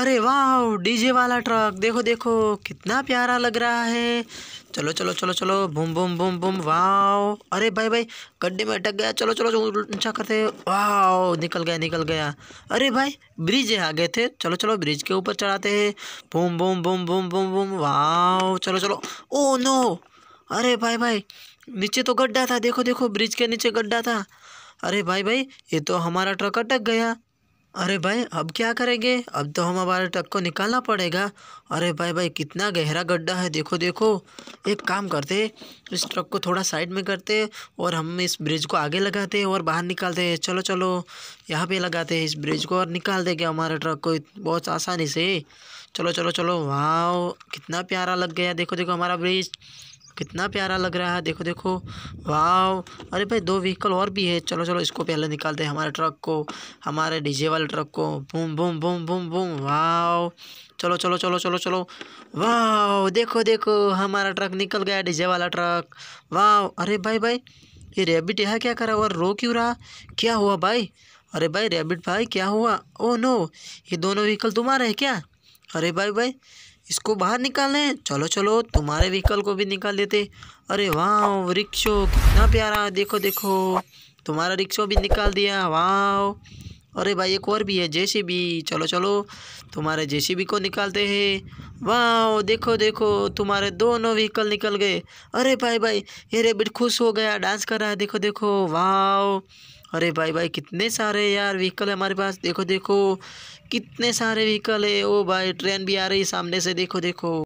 अरे वाह डीजे वाला ट्रक देखो देखो कितना प्यारा लग रहा है चलो चलो चलो चलो बूम बुम बुम बुम वाह अरे भाई भाई गड्ढे में अटक गया चलो चलो ऊंचा करते वाह निकल गया निकल गया अरे भाई ब्रिज आ गए थे चलो चलो ब्रिज के ऊपर चढ़ाते हैं बुम बुम बुम बुम बुम बुम वाह चलो चलो ओ नो अरे भाई भाई नीचे तो गड्ढा था देखो देखो ब्रिज के नीचे गड्ढा था अरे भाई भाई ये तो हमारा ट्रक अटक गया अरे भाई अब क्या करेंगे अब तो हम हमारे ट्रक को निकालना पड़ेगा अरे भाई भाई कितना गहरा गड्ढा है देखो देखो एक काम करते इस ट्रक को थोड़ा साइड में करते और हम इस ब्रिज को आगे लगाते और बाहर निकालते चलो चलो यहाँ पे लगाते इस ब्रिज को और निकाल देंगे हमारे ट्रक को बहुत आसानी से चलो चलो चलो वाह कितना प्यारा लग गया देखो देखो हमारा ब्रिज कितना प्यारा लग रहा है देखो देखो वाह अरे भाई दो व्हीकल और भी है चलो चलो इसको पहले निकालते हैं हमारे ट्रक को हमारे डीजे वाले ट्रक को boom boom boom boom boom वाह चलो चलो चलो चलो चलो वाह देखो देखो हमारा ट्रक निकल गया डीजे वाला ट्रक वाह अरे भाई भाई ये रेबिट यहाँ क्या करा और रो क्यों रहा क्या हुआ भाई अरे भाई रेबिट भाई क्या हुआ ओ oh नो ये दोनों व्हीकल तुम्हारे हैं क्या अरे भाई भाई इसको बाहर निकालें चलो चलो तुम्हारे व्हीकल को भी निकाल देते अरे वाह रिक्शो कितना प्यारा देखो देखो तुम्हारा रिक्शो भी निकाल दिया वाह अरे भाई एक और भी है जेसीबी चलो चलो तुम्हारे जेसीबी को निकालते हैं वाह देखो देखो तुम्हारे दोनों व्हीकल निकल गए अरे भाई भाई ये रेबिट खुश हो गया डांस कर रहा है देखो देखो वाह अरे भाई भाई कितने सारे यार व्हीकल है हमारे पास देखो देखो कितने सारे व्हीकल है ओ भाई ट्रेन भी आ रही सामने से देखो देखो